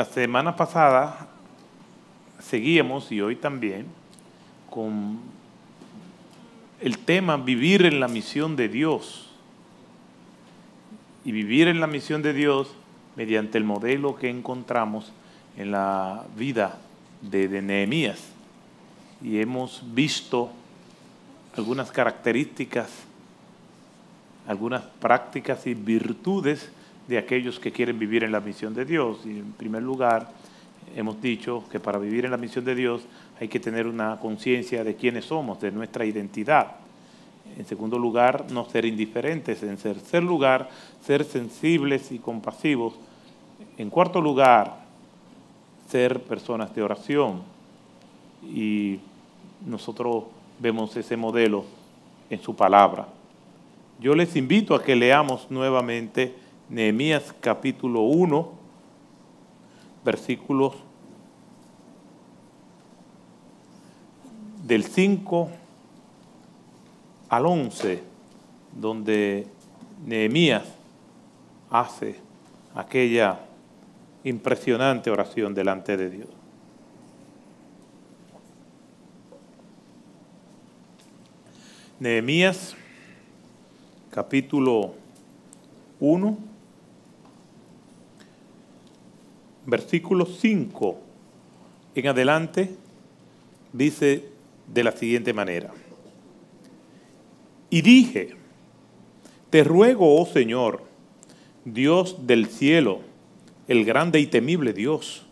La semana pasada seguíamos y hoy también con el tema vivir en la misión de Dios. Y vivir en la misión de Dios mediante el modelo que encontramos en la vida de, Nehemías. Y hemos visto algunas características, algunas prácticas y virtudes de aquellos que quieren vivir en la misión de Dios. Y en primer lugar, hemos dicho que para vivir en la misión de Dios hay que tener una conciencia de quiénes somos, de nuestra identidad. En segundo lugar, no ser indiferentes. En tercer lugar, ser sensibles y compasivos. En cuarto lugar, ser personas de oración. Y nosotros vemos ese modelo en su palabra. Yo les invito a que leamos nuevamente Nehemías capítulo 1, versículos del 5 al 11, donde Nehemías hace aquella impresionante oración delante de Dios. Nehemías capítulo 1 versículo 5 en adelante, dice de la siguiente manera. Y dije, te ruego, oh Señor, Dios del cielo, el grande y temible Dios,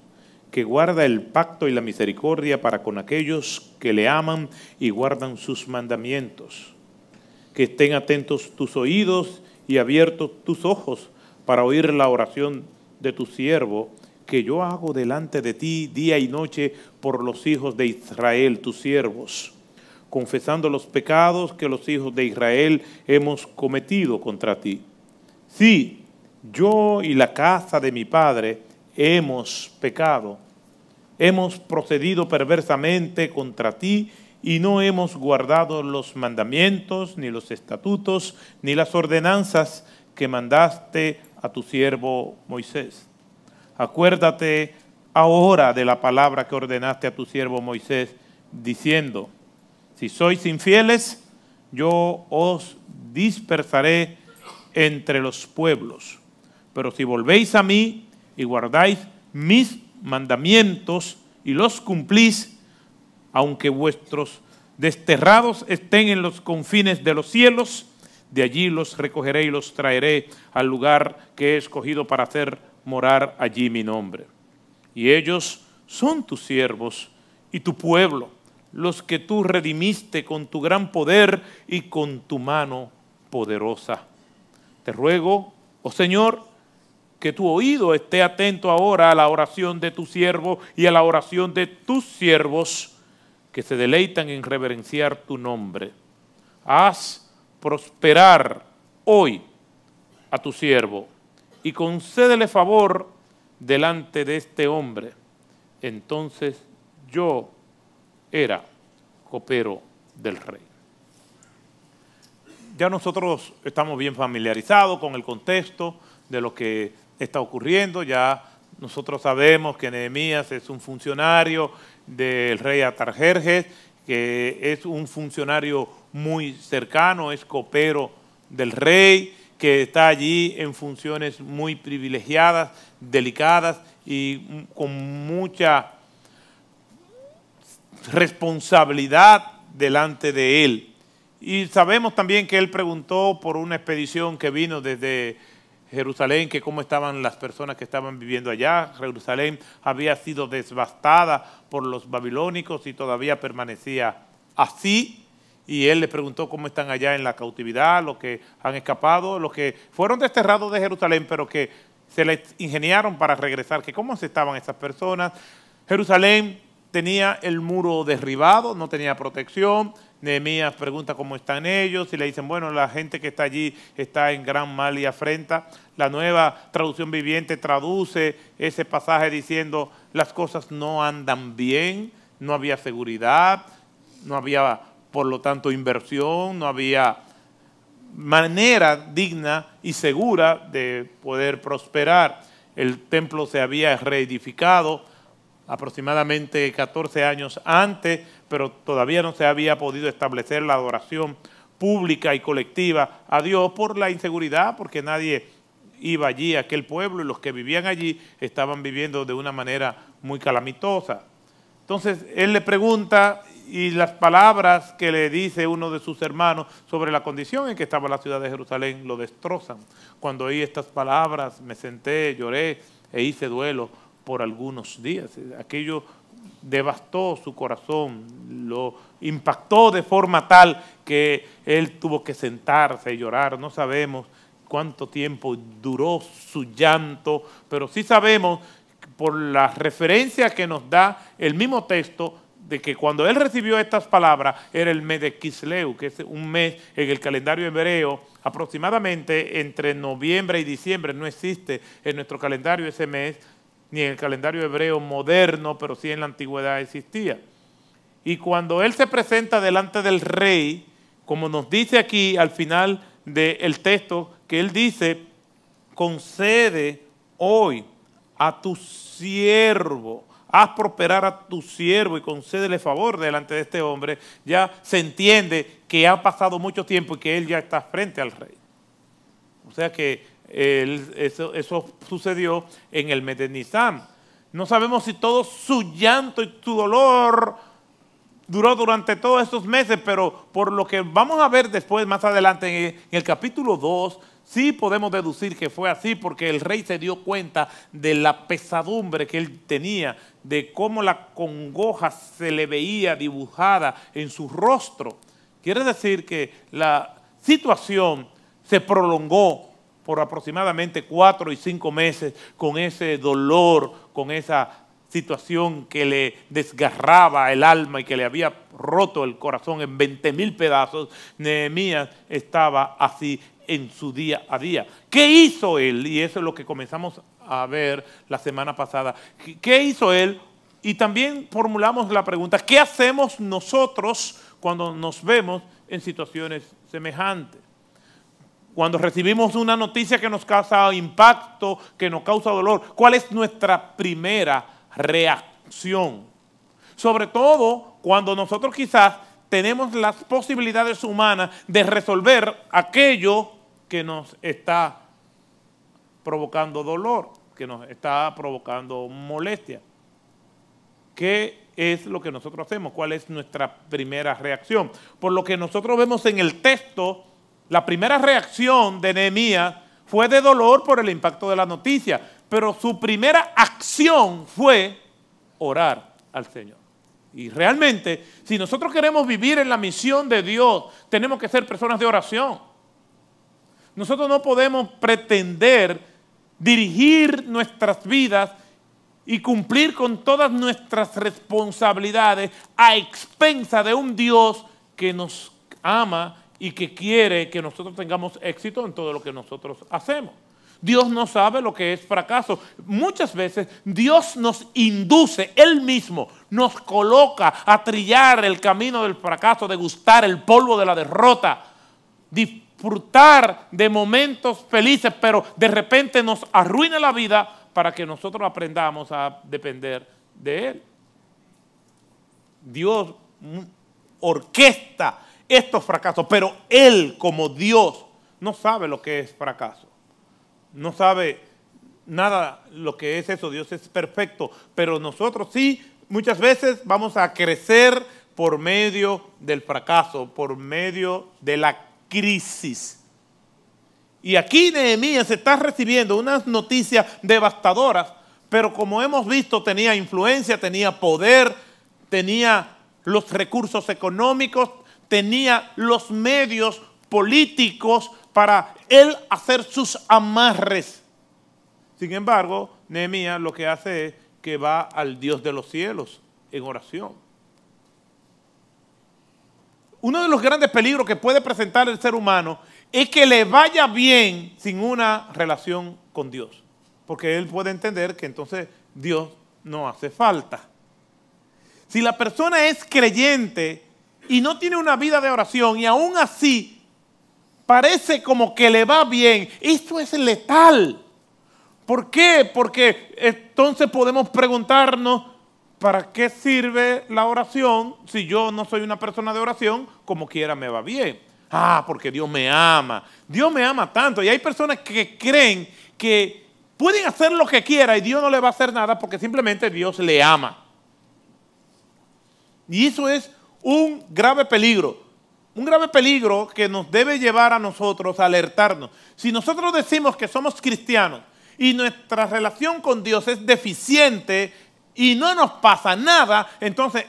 que guarda el pacto y la misericordia para con aquellos que le aman y guardan sus mandamientos. Que estén atentos tus oídos y abiertos tus ojos para oír la oración de tu siervo que yo hago delante de ti día y noche por los hijos de Israel, tus siervos, confesando los pecados que los hijos de Israel hemos cometido contra ti. Sí, yo y la casa de mi padre hemos pecado, hemos procedido perversamente contra ti y no hemos guardado los mandamientos, ni los estatutos, ni las ordenanzas que mandaste a tu siervo Moisés. Acuérdate ahora de la palabra que ordenaste a tu siervo Moisés, diciendo, si sois infieles, yo os dispersaré entre los pueblos. Pero si volvéis a mí y guardáis mis mandamientos y los cumplís, aunque vuestros desterrados estén en los confines de los cielos, de allí los recogeré y los traeré al lugar que he escogido para hacer morar allí mi nombre. Y ellos son tus siervos y tu pueblo, los que tú redimiste con tu gran poder y con tu mano poderosa. Te ruego, oh Señor, que tu oído esté atento ahora a la oración de tu siervo y a la oración de tus siervos que se deleitan en reverenciar tu nombre. Haz prosperar hoy a tu siervo y concédele favor delante de este hombre. Entonces yo era copero del rey. Ya nosotros estamos bien familiarizados con el contexto de lo que está ocurriendo, ya nosotros sabemos que Nehemías es un funcionario del rey Atarjerjes, que es un funcionario muy cercano, es copero del rey, que está allí en funciones muy privilegiadas, delicadas y con mucha responsabilidad delante de él. Y sabemos también que él preguntó por una expedición que vino desde Jerusalén, que cómo estaban las personas que estaban viviendo allá. Jerusalén había sido devastada por los babilónicos y todavía permanecía así y él le preguntó cómo están allá en la cautividad, los que han escapado, los que fueron desterrados de Jerusalén, pero que se les ingeniaron para regresar, que cómo se estaban esas personas. Jerusalén tenía el muro derribado, no tenía protección. Nehemías pregunta cómo están ellos y le dicen, bueno, la gente que está allí está en gran mal y afrenta. La nueva traducción viviente traduce ese pasaje diciendo, las cosas no andan bien, no había seguridad, no había por lo tanto inversión, no había manera digna y segura de poder prosperar. El templo se había reedificado aproximadamente 14 años antes, pero todavía no se había podido establecer la adoración pública y colectiva a Dios por la inseguridad, porque nadie iba allí, aquel pueblo, y los que vivían allí estaban viviendo de una manera muy calamitosa. Entonces, él le pregunta y las palabras que le dice uno de sus hermanos sobre la condición en que estaba la ciudad de Jerusalén lo destrozan. Cuando oí estas palabras me senté, lloré e hice duelo por algunos días. Aquello devastó su corazón, lo impactó de forma tal que él tuvo que sentarse y llorar. No sabemos cuánto tiempo duró su llanto, pero sí sabemos por las referencia que nos da el mismo texto de que cuando él recibió estas palabras era el mes de Kisleu, que es un mes en el calendario hebreo, aproximadamente entre noviembre y diciembre, no existe en nuestro calendario ese mes, ni en el calendario hebreo moderno, pero sí en la antigüedad existía. Y cuando él se presenta delante del rey, como nos dice aquí al final del texto, que él dice, concede hoy a tu siervo haz prosperar a tu siervo y concédele favor delante de este hombre, ya se entiende que ha pasado mucho tiempo y que él ya está frente al rey. O sea que eso, sucedió en el mes No sabemos si todo su llanto y su dolor duró durante todos estos meses, pero por lo que vamos a ver después, más adelante, en el capítulo 2, Sí podemos deducir que fue así porque el rey se dio cuenta de la pesadumbre que él tenía, de cómo la congoja se le veía dibujada en su rostro. Quiere decir que la situación se prolongó por aproximadamente cuatro y cinco meses con ese dolor, con esa situación que le desgarraba el alma y que le había roto el corazón en 20 mil pedazos, Nehemías estaba así en su día a día. ¿Qué hizo él? Y eso es lo que comenzamos a ver la semana pasada. ¿Qué hizo él? Y también formulamos la pregunta, ¿qué hacemos nosotros cuando nos vemos en situaciones semejantes? Cuando recibimos una noticia que nos causa impacto, que nos causa dolor, ¿cuál es nuestra primera reacción? Sobre todo cuando nosotros quizás tenemos las posibilidades humanas de resolver aquello que nos está provocando dolor, que nos está provocando molestia. ¿Qué es lo que nosotros hacemos? ¿Cuál es nuestra primera reacción? Por lo que nosotros vemos en el texto, la primera reacción de Nehemías fue de dolor por el impacto de la noticia, pero su primera acción fue orar al Señor. Y realmente, si nosotros queremos vivir en la misión de Dios, tenemos que ser personas de oración. Nosotros no podemos pretender dirigir nuestras vidas y cumplir con todas nuestras responsabilidades a expensa de un Dios que nos ama y que quiere que nosotros tengamos éxito en todo lo que nosotros hacemos. Dios no sabe lo que es fracaso. Muchas veces Dios nos induce, Él mismo nos coloca a trillar el camino del fracaso, de gustar el polvo de la derrota, disfrutar de momentos felices, pero de repente nos arruina la vida para que nosotros aprendamos a depender de Él. Dios orquesta estos fracasos, pero Él como Dios no sabe lo que es fracaso, no sabe nada lo que es eso, Dios es perfecto, pero nosotros sí muchas veces vamos a crecer por medio del fracaso, por medio de la crisis. Y aquí Nehemías está recibiendo unas noticias devastadoras, pero como hemos visto tenía influencia, tenía poder, tenía los recursos económicos, tenía los medios políticos para él hacer sus amarres. Sin embargo, Nehemías lo que hace es que va al Dios de los cielos en oración uno de los grandes peligros que puede presentar el ser humano es que le vaya bien sin una relación con Dios. Porque él puede entender que entonces Dios no hace falta. Si la persona es creyente y no tiene una vida de oración y aún así parece como que le va bien, esto es letal. ¿Por qué? Porque entonces podemos preguntarnos, ¿para qué sirve la oración si yo no soy una persona de oración? Como quiera me va bien. Ah, porque Dios me ama. Dios me ama tanto. Y hay personas que creen que pueden hacer lo que quiera y Dios no le va a hacer nada porque simplemente Dios le ama. Y eso es un grave peligro. Un grave peligro que nos debe llevar a nosotros a alertarnos. Si nosotros decimos que somos cristianos y nuestra relación con Dios es deficiente, y no nos pasa nada, entonces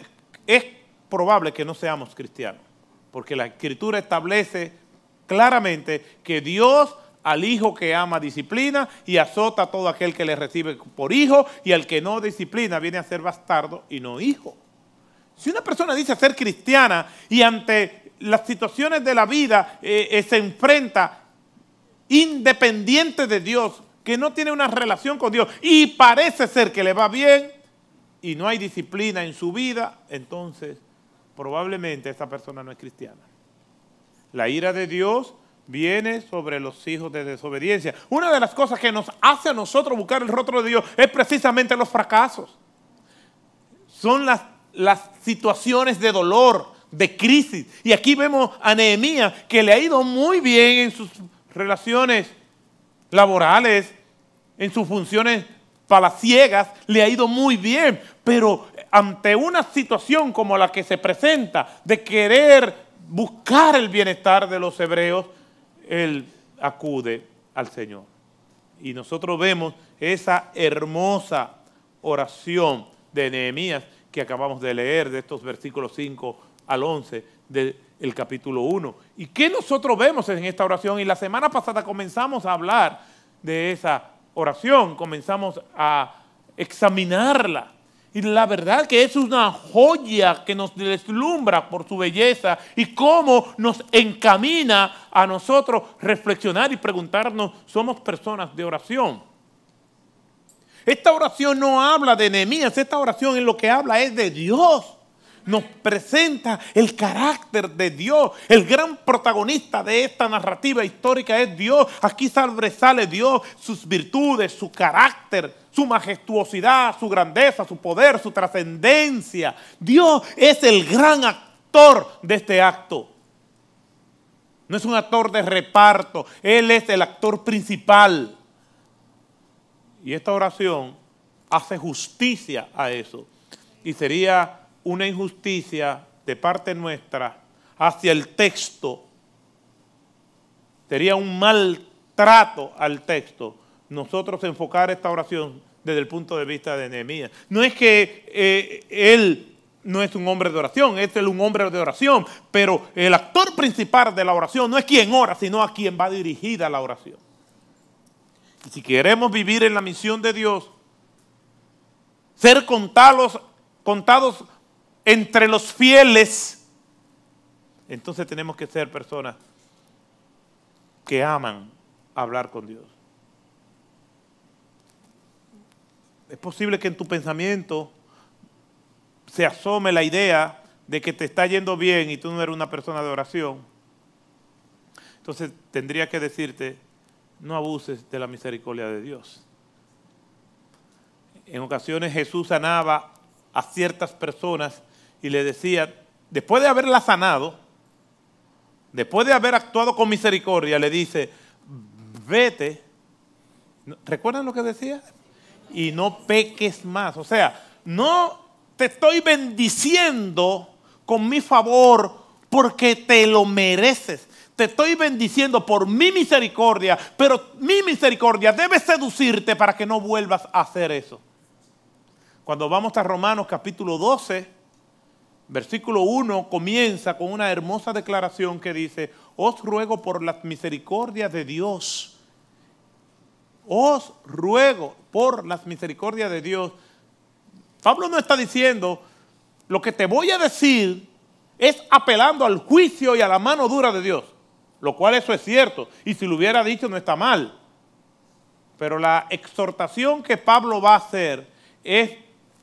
es probable que no seamos cristianos. Porque la escritura establece claramente que Dios al hijo que ama disciplina y azota a todo aquel que le recibe por hijo y al que no disciplina viene a ser bastardo y no hijo. Si una persona dice ser cristiana y ante las situaciones de la vida eh, eh, se enfrenta independiente de Dios, que no tiene una relación con Dios y parece ser que le va bien, y no hay disciplina en su vida, entonces probablemente esa persona no es cristiana. La ira de Dios viene sobre los hijos de desobediencia. Una de las cosas que nos hace a nosotros buscar el rostro de Dios es precisamente los fracasos. Son las, las situaciones de dolor, de crisis. Y aquí vemos a Nehemías que le ha ido muy bien en sus relaciones laborales, en sus funciones ciegas le ha ido muy bien, pero ante una situación como la que se presenta de querer buscar el bienestar de los hebreos, él acude al Señor. Y nosotros vemos esa hermosa oración de Nehemías que acabamos de leer de estos versículos 5 al 11 del capítulo 1. ¿Y qué nosotros vemos en esta oración? Y la semana pasada comenzamos a hablar de esa oración comenzamos a examinarla. Y la verdad que es una joya que nos deslumbra por su belleza y cómo nos encamina a nosotros reflexionar y preguntarnos, ¿somos personas de oración? Esta oración no habla de enemías, esta oración en lo que habla es de Dios nos presenta el carácter de Dios. El gran protagonista de esta narrativa histórica es Dios. Aquí sobresale Dios, sus virtudes, su carácter, su majestuosidad, su grandeza, su poder, su trascendencia. Dios es el gran actor de este acto. No es un actor de reparto, Él es el actor principal. Y esta oración hace justicia a eso. Y sería una injusticia de parte nuestra hacia el texto, sería un maltrato al texto, nosotros enfocar esta oración desde el punto de vista de Nehemías. No es que eh, él no es un hombre de oración, es un hombre de oración, pero el actor principal de la oración no es quien ora, sino a quien va dirigida la oración. Y si queremos vivir en la misión de Dios, ser contados, contados entre los fieles, entonces tenemos que ser personas que aman hablar con Dios. Es posible que en tu pensamiento se asome la idea de que te está yendo bien y tú no eres una persona de oración. Entonces tendría que decirte, no abuses de la misericordia de Dios. En ocasiones Jesús sanaba a ciertas personas y le decía, después de haberla sanado, después de haber actuado con misericordia, le dice, vete, ¿recuerdan lo que decía? Y no peques más. O sea, no te estoy bendiciendo con mi favor porque te lo mereces. Te estoy bendiciendo por mi misericordia, pero mi misericordia debe seducirte para que no vuelvas a hacer eso. Cuando vamos a Romanos capítulo 12, versículo 1 comienza con una hermosa declaración que dice, os ruego por las misericordias de Dios, os ruego por las misericordias de Dios. Pablo no está diciendo, lo que te voy a decir es apelando al juicio y a la mano dura de Dios, lo cual eso es cierto, y si lo hubiera dicho no está mal. Pero la exhortación que Pablo va a hacer es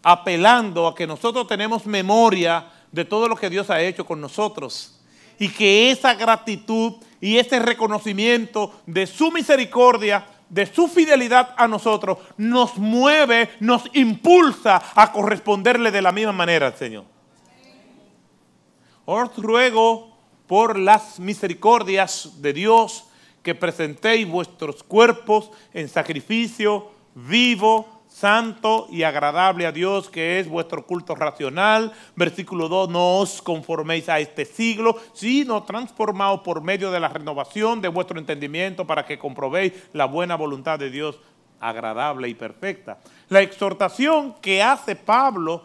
apelando a que nosotros tenemos memoria de todo lo que Dios ha hecho con nosotros. Y que esa gratitud y ese reconocimiento de su misericordia, de su fidelidad a nosotros, nos mueve, nos impulsa a corresponderle de la misma manera al Señor. Os ruego por las misericordias de Dios que presentéis vuestros cuerpos en sacrificio vivo, santo y agradable a Dios, que es vuestro culto racional. Versículo 2, no os conforméis a este siglo, sino transformaos por medio de la renovación de vuestro entendimiento para que comprobéis la buena voluntad de Dios, agradable y perfecta. La exhortación que hace Pablo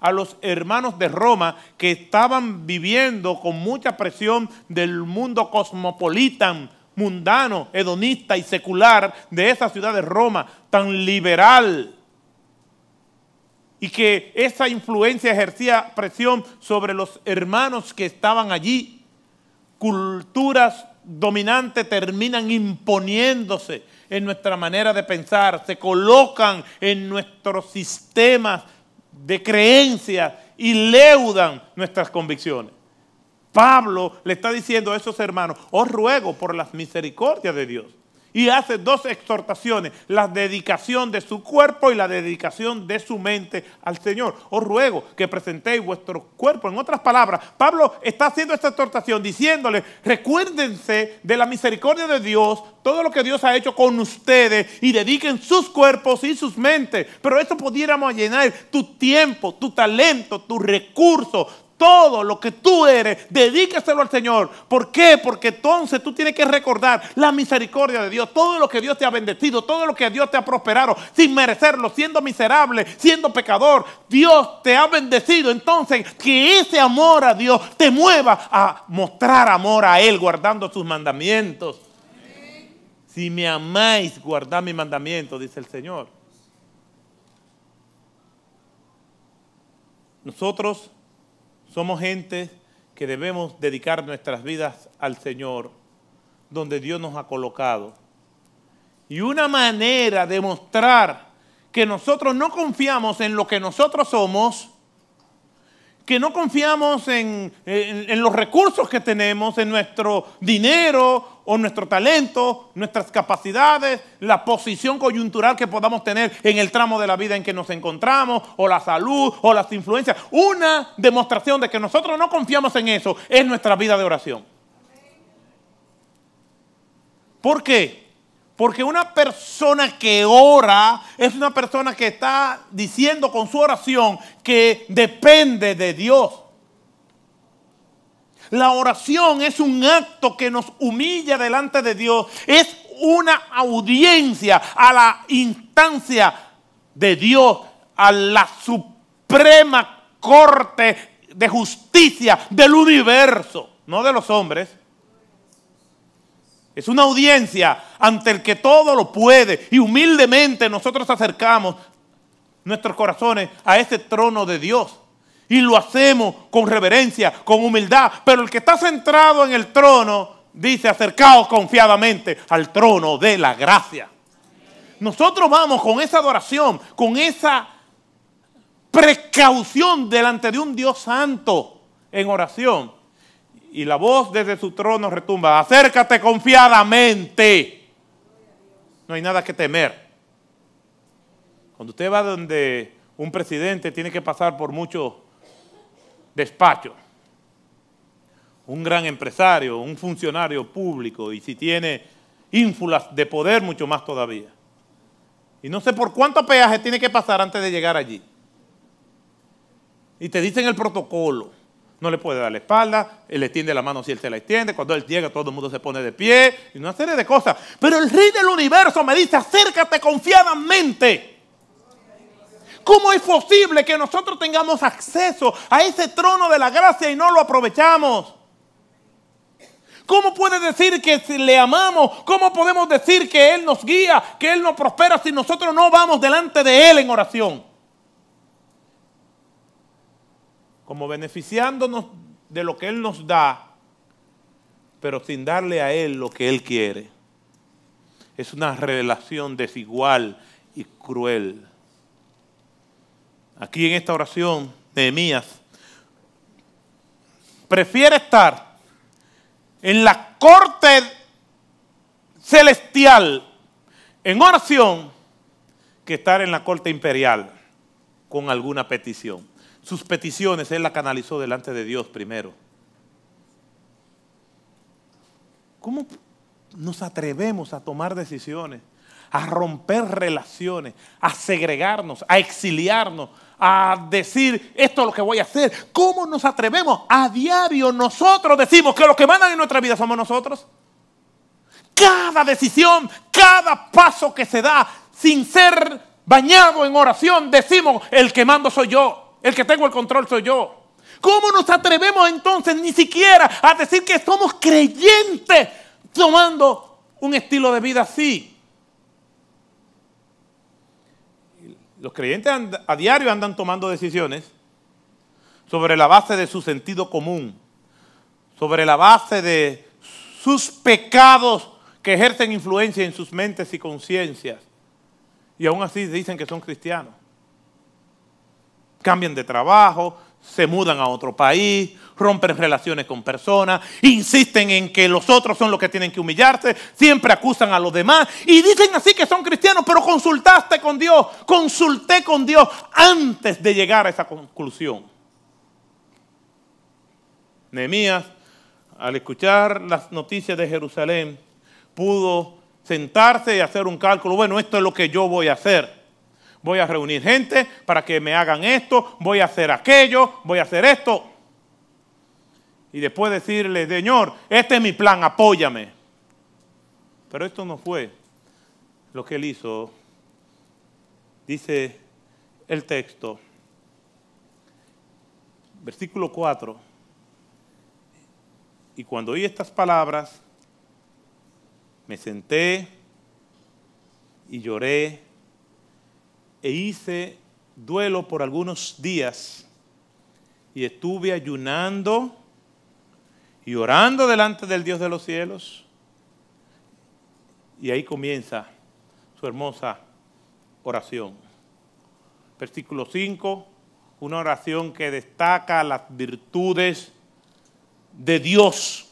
a los hermanos de Roma que estaban viviendo con mucha presión del mundo cosmopolitan, mundano, hedonista y secular de esa ciudad de Roma, tan liberal, y que esa influencia ejercía presión sobre los hermanos que estaban allí. Culturas dominantes terminan imponiéndose en nuestra manera de pensar, se colocan en nuestros sistemas de creencias y leudan nuestras convicciones. Pablo le está diciendo a esos hermanos, os ruego por las misericordias de Dios. Y hace dos exhortaciones, la dedicación de su cuerpo y la dedicación de su mente al Señor. Os ruego que presentéis vuestro cuerpo. En otras palabras, Pablo está haciendo esta exhortación diciéndole, recuérdense de la misericordia de Dios, todo lo que Dios ha hecho con ustedes y dediquen sus cuerpos y sus mentes. Pero eso pudiéramos llenar tu tiempo, tu talento, tu recursos, todo lo que tú eres, dedícaselo al Señor. ¿Por qué? Porque entonces tú tienes que recordar la misericordia de Dios, todo lo que Dios te ha bendecido, todo lo que Dios te ha prosperado, sin merecerlo, siendo miserable, siendo pecador. Dios te ha bendecido. Entonces, que ese amor a Dios te mueva a mostrar amor a Él, guardando sus mandamientos. Si me amáis, guardad mis mandamientos, dice el Señor. Nosotros somos gente que debemos dedicar nuestras vidas al Señor, donde Dios nos ha colocado. Y una manera de mostrar que nosotros no confiamos en lo que nosotros somos que no confiamos en, los recursos que tenemos, en nuestro dinero o nuestro talento, nuestras capacidades, la posición coyuntural que podamos tener en el tramo de la vida en que nos encontramos, o la salud, o las influencias. Una demostración de que nosotros no confiamos en eso es nuestra vida de oración. ¿Por qué? Porque una persona que ora es una persona que está diciendo con su oración que depende de Dios. La oración es un acto que nos humilla delante de Dios. Es una audiencia a la instancia de Dios, a la suprema corte de justicia del universo, no de los hombres. Es una audiencia ante el que todo lo puede y humildemente nosotros acercamos nuestros corazones a ese trono de Dios. Y lo hacemos con reverencia, con humildad. Pero el que está centrado en el trono dice, acercado confiadamente al trono de la gracia. Nosotros vamos con esa adoración, con esa precaución delante de un Dios santo en oración y la voz desde su trono retumba, acércate confiadamente. No hay nada que temer. Cuando usted va donde un presidente tiene que pasar por muchos despachos, un gran empresario, un funcionario público, y si tiene ínfulas de poder, mucho más todavía. Y no sé por cuánto peaje tiene que pasar antes de llegar allí. Y te dicen el protocolo no le puede dar la espalda, él le tiende la mano si él se la extiende, cuando él llega todo el mundo se pone de pie, y una serie de cosas. Pero el rey del universo me dice, acércate confiadamente. ¿Cómo es posible que nosotros tengamos acceso a ese trono de la gracia y no lo aprovechamos? ¿Cómo puede decir que si le amamos? ¿Cómo podemos decir que Él nos guía, que Él nos prospera si nosotros no vamos delante de Él en oración? como beneficiándonos de lo que Él nos da, pero sin darle a Él lo que Él quiere. Es una relación desigual y cruel. Aquí en esta oración, Nehemías prefiere estar en la corte celestial en oración que estar en la corte imperial con alguna petición sus peticiones, él la canalizó delante de Dios primero. ¿Cómo nos atrevemos a tomar decisiones, a romper relaciones, a segregarnos, a exiliarnos, a decir esto es lo que voy a hacer? ¿Cómo nos atrevemos? A diario nosotros decimos que los que mandan en nuestra vida somos nosotros. Cada decisión, cada paso que se da sin ser bañado en oración, decimos, el que mando soy yo. El que tengo el control soy yo. ¿Cómo nos atrevemos entonces ni siquiera a decir que somos creyentes tomando un estilo de vida así? Los creyentes a diario andan tomando decisiones sobre la base de su sentido común, sobre la base de sus pecados que ejercen influencia en sus mentes y conciencias. Y aún así dicen que son cristianos cambian de trabajo, se mudan a otro país, rompen relaciones con personas, insisten en que los otros son los que tienen que humillarse, siempre acusan a los demás y dicen así que son cristianos, pero consultaste con Dios, consulté con Dios antes de llegar a esa conclusión. Nehemías, al escuchar las noticias de Jerusalén, pudo sentarse y hacer un cálculo, bueno, esto es lo que yo voy a hacer voy a reunir gente para que me hagan esto, voy a hacer aquello, voy a hacer esto. Y después decirle, Señor, este es mi plan, apóyame. Pero esto no fue lo que él hizo. Dice el texto, versículo 4. Y cuando oí estas palabras, me senté y lloré e hice duelo por algunos días y estuve ayunando y orando delante del Dios de los cielos. Y ahí comienza su hermosa oración. Versículo 5, una oración que destaca las virtudes de Dios.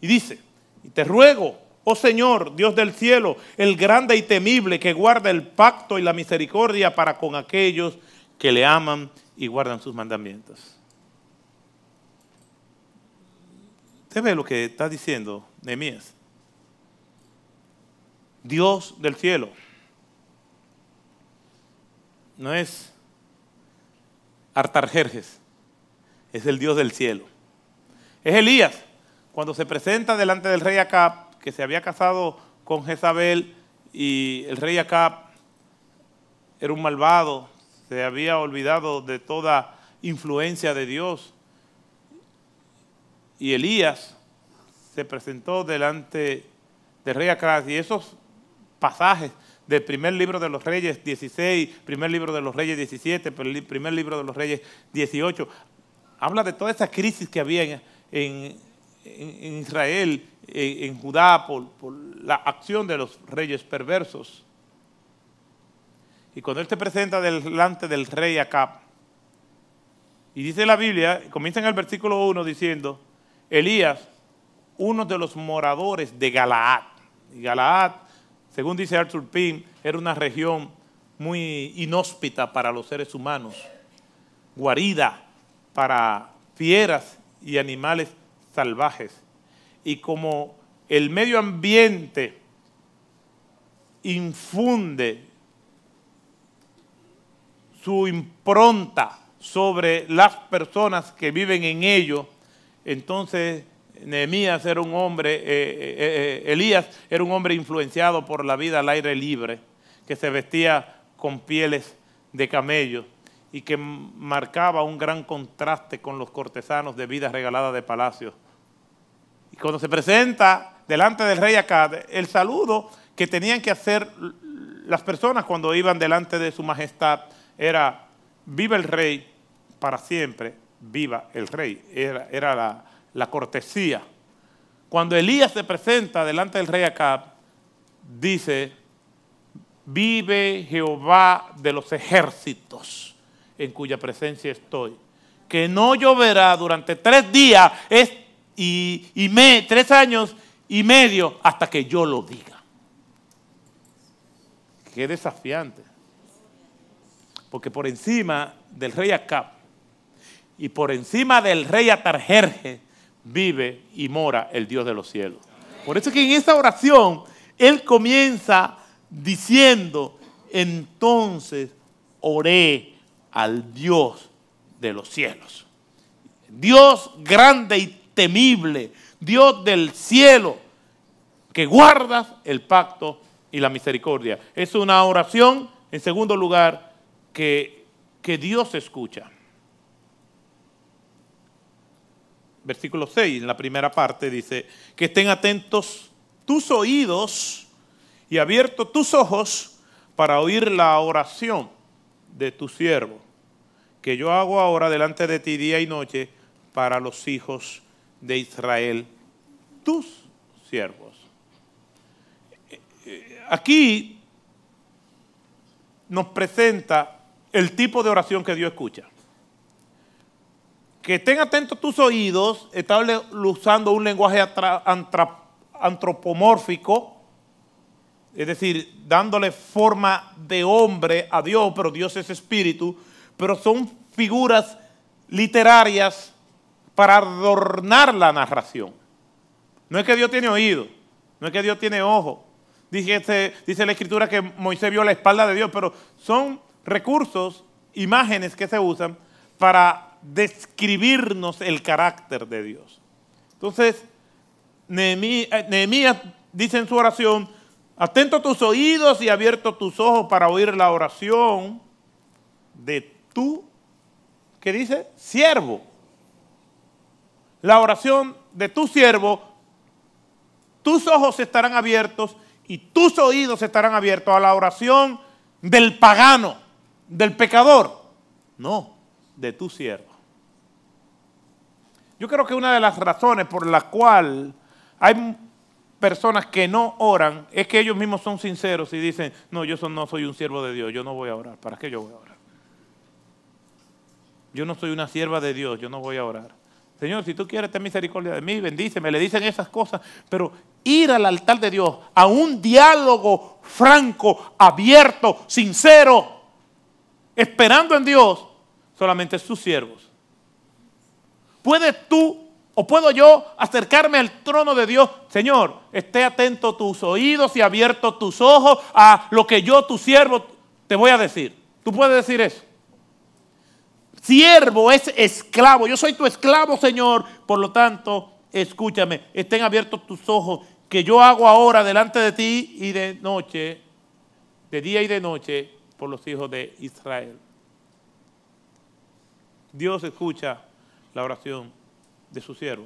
Y dice, y te ruego, Oh Señor, Dios del cielo, el grande y temible que guarda el pacto y la misericordia para con aquellos que le aman y guardan sus mandamientos. ¿Usted ve lo que está diciendo Nehemías? Dios del cielo. No es Artarjerjes, es el Dios del cielo. Es Elías, cuando se presenta delante del rey acá que se había casado con Jezabel y el rey Acab era un malvado, se había olvidado de toda influencia de Dios. Y Elías se presentó delante del rey Acab y esos pasajes del primer libro de los reyes 16, primer libro de los reyes 17, primer libro de los reyes 18, habla de toda esa crisis que había en Israel en, Judá por, la acción de los reyes perversos. Y cuando él se presenta delante del rey Acab, y dice la Biblia, comienza en el versículo 1 diciendo, Elías, uno de los moradores de Galaad. Y Galaad, según dice Arthur Pym, era una región muy inhóspita para los seres humanos, guarida para fieras y animales salvajes y como el medio ambiente infunde su impronta sobre las personas que viven en ello, entonces Nehemías era un hombre, eh, eh, eh, Elías era un hombre influenciado por la vida al aire libre, que se vestía con pieles de camello y que marcaba un gran contraste con los cortesanos de vidas regaladas de palacios cuando se presenta delante del rey acá, el saludo que tenían que hacer las personas cuando iban delante de su majestad era, viva el rey para siempre, viva el rey. Era, era la, cortesía. Cuando Elías se presenta delante del rey Acab, dice, vive Jehová de los ejércitos en cuya presencia estoy, que no lloverá durante tres días y, tres años y medio hasta que yo lo diga. Qué desafiante. Porque por encima del rey Acab y por encima del rey Atarjerje vive y mora el Dios de los cielos. Por eso es que en esta oración él comienza diciendo, entonces oré al Dios de los cielos. Dios grande y temible, Dios del cielo, que guardas el pacto y la misericordia. Es una oración, en segundo lugar, que, Dios escucha. Versículo 6, en la primera parte dice, que estén atentos tus oídos y abiertos tus ojos para oír la oración de tu siervo, que yo hago ahora delante de ti día y noche para los hijos de Israel, tus siervos. Aquí nos presenta el tipo de oración que Dios escucha. Que estén atentos tus oídos, está usando un lenguaje antropomórfico, es decir, dándole forma de hombre a Dios, pero Dios es espíritu, pero son figuras literarias para adornar la narración. No es que Dios tiene oído, no es que Dios tiene ojo. Este, dice, la escritura que Moisés vio la espalda de Dios, pero son recursos, imágenes que se usan para describirnos el carácter de Dios. Entonces, eh, Nehemías dice en su oración, atento tus oídos y abierto tus ojos para oír la oración de tu, que dice? Siervo la oración de tu siervo, tus ojos estarán abiertos y tus oídos estarán abiertos a la oración del pagano, del pecador, no, de tu siervo. Yo creo que una de las razones por las cuales hay personas que no oran es que ellos mismos son sinceros y dicen, no, yo no soy un siervo de Dios, yo no voy a orar, ¿para qué yo voy a orar? Yo no soy una sierva de Dios, yo no voy a orar. Señor, si tú quieres, tener misericordia de mí, bendíceme, le dicen esas cosas, pero ir al altar de Dios, a un diálogo franco, abierto, sincero, esperando en Dios, solamente sus siervos. ¿Puedes tú o puedo yo acercarme al trono de Dios? Señor, esté atento tus oídos y abierto tus ojos a lo que yo, tu siervo, te voy a decir. ¿Tú puedes decir eso? siervo es esclavo. Yo soy tu esclavo, Señor. Por lo tanto, escúchame, estén abiertos tus ojos, que yo hago ahora delante de ti y de noche, de día y de noche, por los hijos de Israel. Dios escucha la oración de su siervo.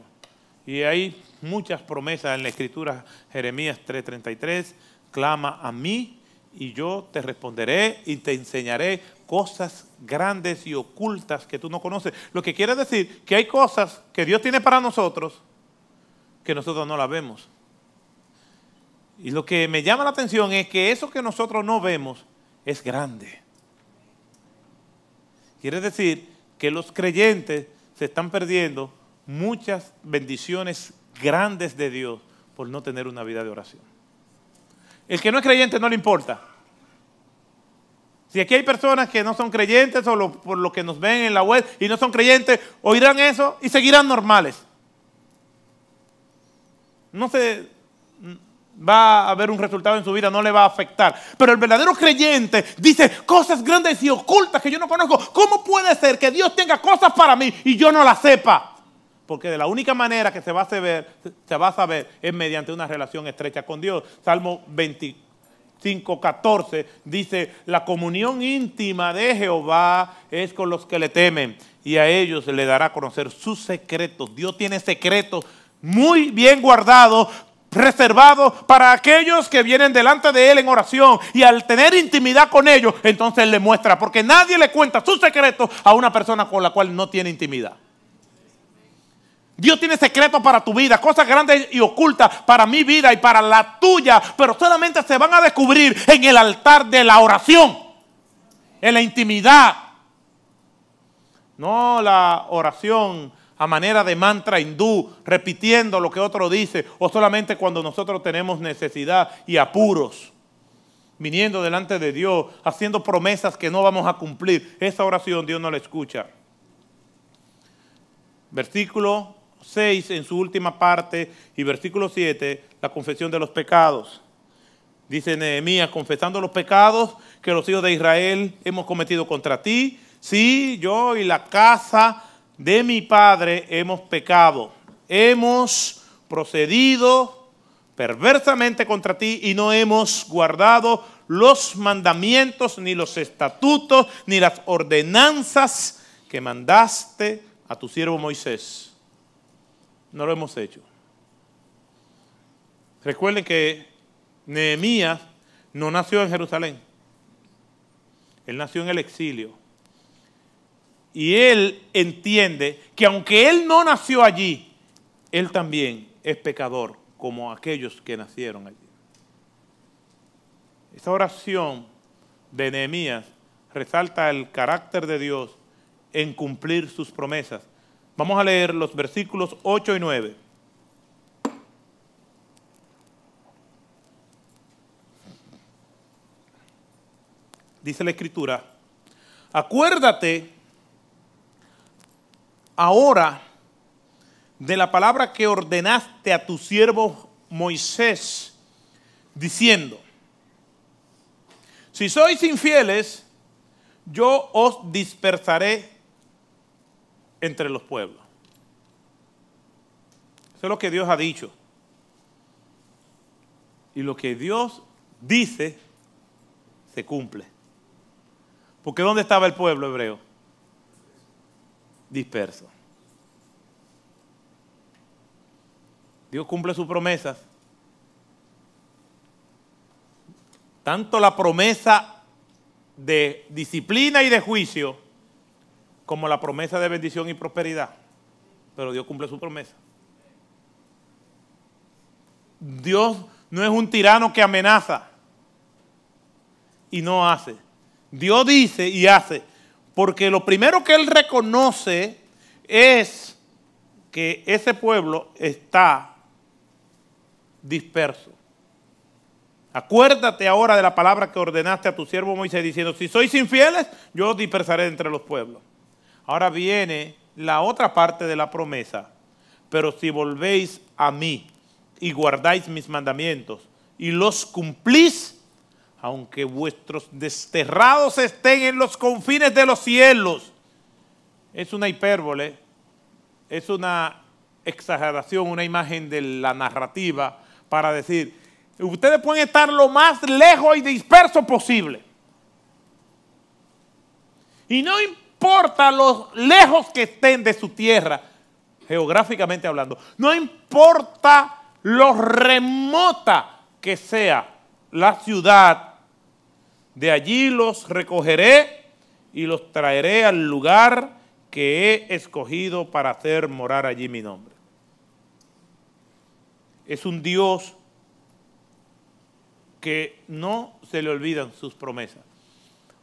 Y hay muchas promesas en la escritura, Jeremías 3:33, clama a mí y yo te responderé y te enseñaré cosas grandes y ocultas que tú no conoces. Lo que quiere decir que hay cosas que Dios tiene para nosotros que nosotros no las vemos. Y lo que me llama la atención es que eso que nosotros no vemos es grande. Quiere decir que los creyentes se están perdiendo muchas bendiciones grandes de Dios por no tener una vida de oración. El que no es creyente no le importa. Si aquí hay personas que no son creyentes o por lo que nos ven en la web y no son creyentes, oirán eso y seguirán normales. No se mm, va a haber un resultado en su vida, no le va a afectar. Pero el verdadero creyente dice cosas grandes y ocultas que yo no conozco. ¿Cómo puede ser que Dios tenga cosas para mí y yo no las sepa? Porque de la única manera que se va a saber, se va a saber es mediante una relación estrecha con Dios. Salmo 24. 5.14 dice, la comunión íntima de Jehová es con los que le temen y a ellos le dará a conocer sus secretos. Dios tiene secretos muy bien guardados, reservados para aquellos que vienen delante de Él en oración y al tener intimidad con ellos, entonces Él le muestra, porque nadie le cuenta sus secretos a una persona con la cual no tiene intimidad. Dios tiene secretos para tu vida, cosas grandes y ocultas para mi vida y para la tuya, pero solamente se van a descubrir en el altar de la oración, en la intimidad. No la oración a manera de mantra hindú, repitiendo lo que otro dice, o solamente cuando nosotros tenemos necesidad y apuros, viniendo delante de Dios, haciendo promesas que no vamos a cumplir. Esa oración Dios no la escucha. Versículo 6 en su última parte y versículo 7, la confesión de los pecados. Dice Nehemías, confesando los pecados que los hijos de Israel hemos cometido contra ti. Sí, yo y la casa de mi padre hemos pecado. Hemos procedido perversamente contra ti y no hemos guardado los mandamientos, ni los estatutos, ni las ordenanzas que mandaste a tu siervo Moisés no lo hemos hecho. Recuerden que Nehemías no nació en Jerusalén. Él nació en el exilio. Y él entiende que aunque él no nació allí, él también es pecador como aquellos que nacieron allí. Esta oración de Nehemías resalta el carácter de Dios en cumplir sus promesas Vamos a leer los versículos 8 y 9. Dice la escritura, acuérdate ahora de la palabra que ordenaste a tu siervo Moisés, diciendo, si sois infieles, yo os dispersaré entre los pueblos. Eso es lo que Dios ha dicho. Y lo que Dios dice se cumple. Porque ¿dónde estaba el pueblo hebreo? Disperso. Dios cumple sus promesas. Tanto la promesa de disciplina y de juicio como la promesa de bendición y prosperidad, pero Dios cumple su promesa. Dios no es un tirano que amenaza y no hace. Dios dice y hace, porque lo primero que Él reconoce es que ese pueblo está disperso. Acuérdate ahora de la palabra que ordenaste a tu siervo Moisés diciendo, si sois infieles, yo os dispersaré entre los pueblos. Ahora viene la otra parte de la promesa. Pero si volvéis a mí y guardáis mis mandamientos y los cumplís, aunque vuestros desterrados estén en los confines de los cielos, es una hipérbole, es una exageración, una imagen de la narrativa para decir, ustedes pueden estar lo más lejos y dispersos posible. Y no importa importa lo lejos que estén de su tierra, geográficamente hablando, no importa lo remota que sea la ciudad, de allí los recogeré y los traeré al lugar que he escogido para hacer morar allí mi nombre. Es un Dios que no se le olvidan sus promesas.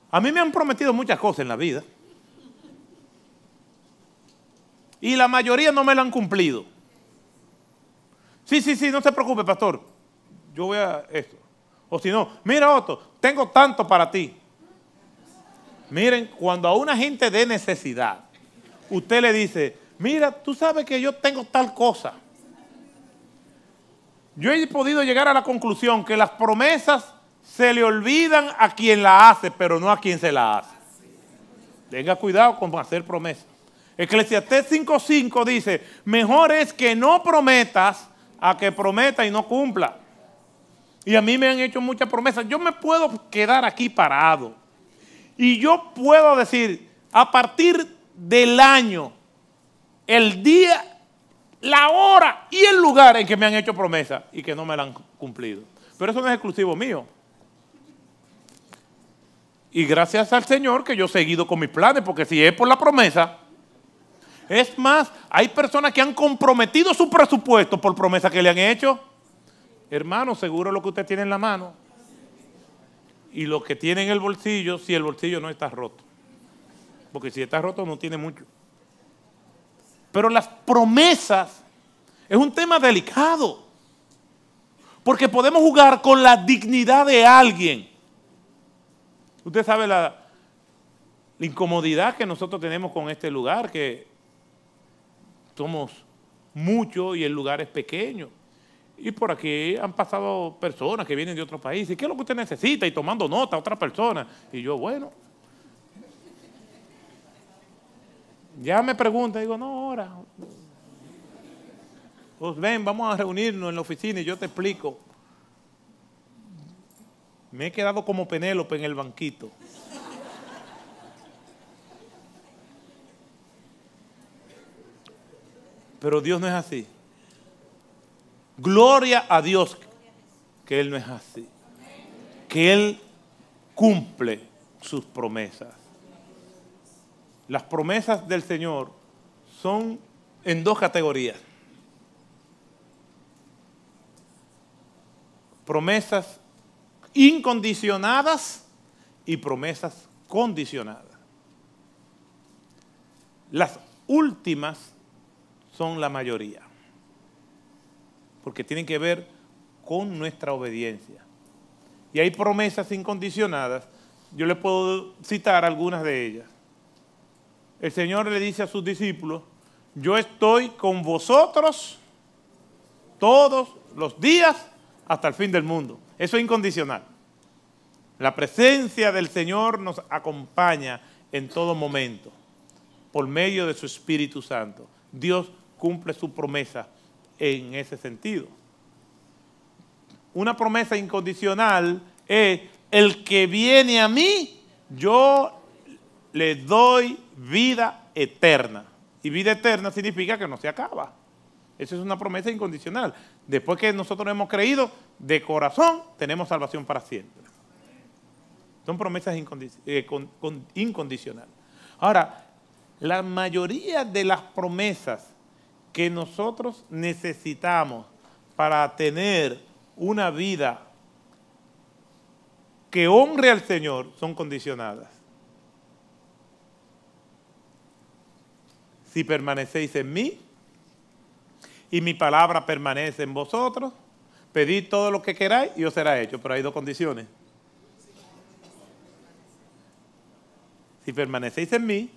A mí me han prometido muchas cosas en la vida. Y la mayoría no me la han cumplido. Sí, sí, sí, no se preocupe, pastor. Yo voy a esto. O si no, mira Otto, tengo tanto para ti. Miren, cuando a una gente de necesidad, usted le dice, mira, tú sabes que yo tengo tal cosa. Yo he podido llegar a la conclusión que las promesas se le olvidan a quien las hace, pero no a quien se las hace. Tenga cuidado con hacer promesas. Eclesiastés 5.5 dice, mejor es que no prometas a que prometa y no cumpla. Y a mí me han hecho muchas promesas. Yo me puedo quedar aquí parado. Y yo puedo decir, a partir del año, el día, la hora y el lugar en que me han hecho promesas y que no me la han cumplido. Pero eso no es exclusivo mío. Y gracias al Señor que yo he seguido con mis planes, porque si es por la promesa, es más, hay personas que han comprometido su presupuesto por promesas que le han hecho. Hermano, seguro lo que usted tiene en la mano y lo que tiene en el bolsillo si el bolsillo no está roto. Porque si está roto no tiene mucho. Pero las promesas es un tema delicado. Porque podemos jugar con la dignidad de alguien. Usted sabe la, la incomodidad que nosotros tenemos con este lugar, que somos muchos y el lugar es pequeño. Y por aquí han pasado personas que vienen de otros países. ¿Qué es lo que usted necesita? Y tomando nota a otra persona. Y yo, bueno. Ya me pregunta, digo, no, ahora. Pues ven, vamos a reunirnos en la oficina y yo te explico. Me he quedado como Penélope en el banquito. Pero Dios no es así. Gloria a Dios que Él no es así. Que Él cumple sus promesas. Las promesas del Señor son en dos categorías. Promesas incondicionadas y promesas condicionadas. Las últimas son la mayoría, porque tienen que ver con nuestra obediencia. Y hay promesas incondicionadas, yo les puedo citar algunas de ellas. El Señor le dice a sus discípulos, yo estoy con vosotros todos los días hasta el fin del mundo. Eso es incondicional. La presencia del Señor nos acompaña en todo momento por medio de su Espíritu Santo. Dios cumple su promesa en ese sentido. Una promesa incondicional es el que viene a mí, yo le doy vida eterna. Y vida eterna significa que no se acaba. Esa es una promesa incondicional. Después que nosotros hemos creído de corazón, tenemos salvación para siempre. Son promesas eh, incondicionales. Ahora, la mayoría de las promesas que nosotros necesitamos para tener una vida que honre al Señor son condicionadas. Si permanecéis en mí y mi palabra permanece en vosotros, pedid todo lo que queráis y os será hecho. Pero hay dos condiciones. Si permanecéis en mí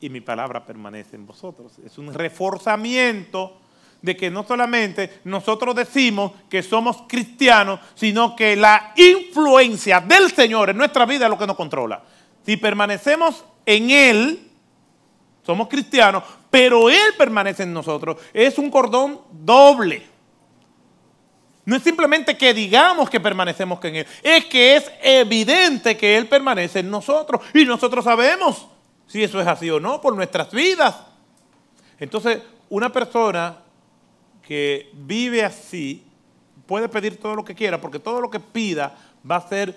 y mi palabra permanece en vosotros. Es un reforzamiento de que no solamente nosotros decimos que somos cristianos, sino que la influencia del Señor en nuestra vida es lo que nos controla. Si permanecemos en Él, somos cristianos, pero Él permanece en nosotros. Es un cordón doble. No es simplemente que digamos que permanecemos en Él, es que es evidente que Él permanece en nosotros y nosotros sabemos si eso es así o no, por nuestras vidas. Entonces, una persona que vive así puede pedir todo lo que quiera, porque todo lo que pida va a ser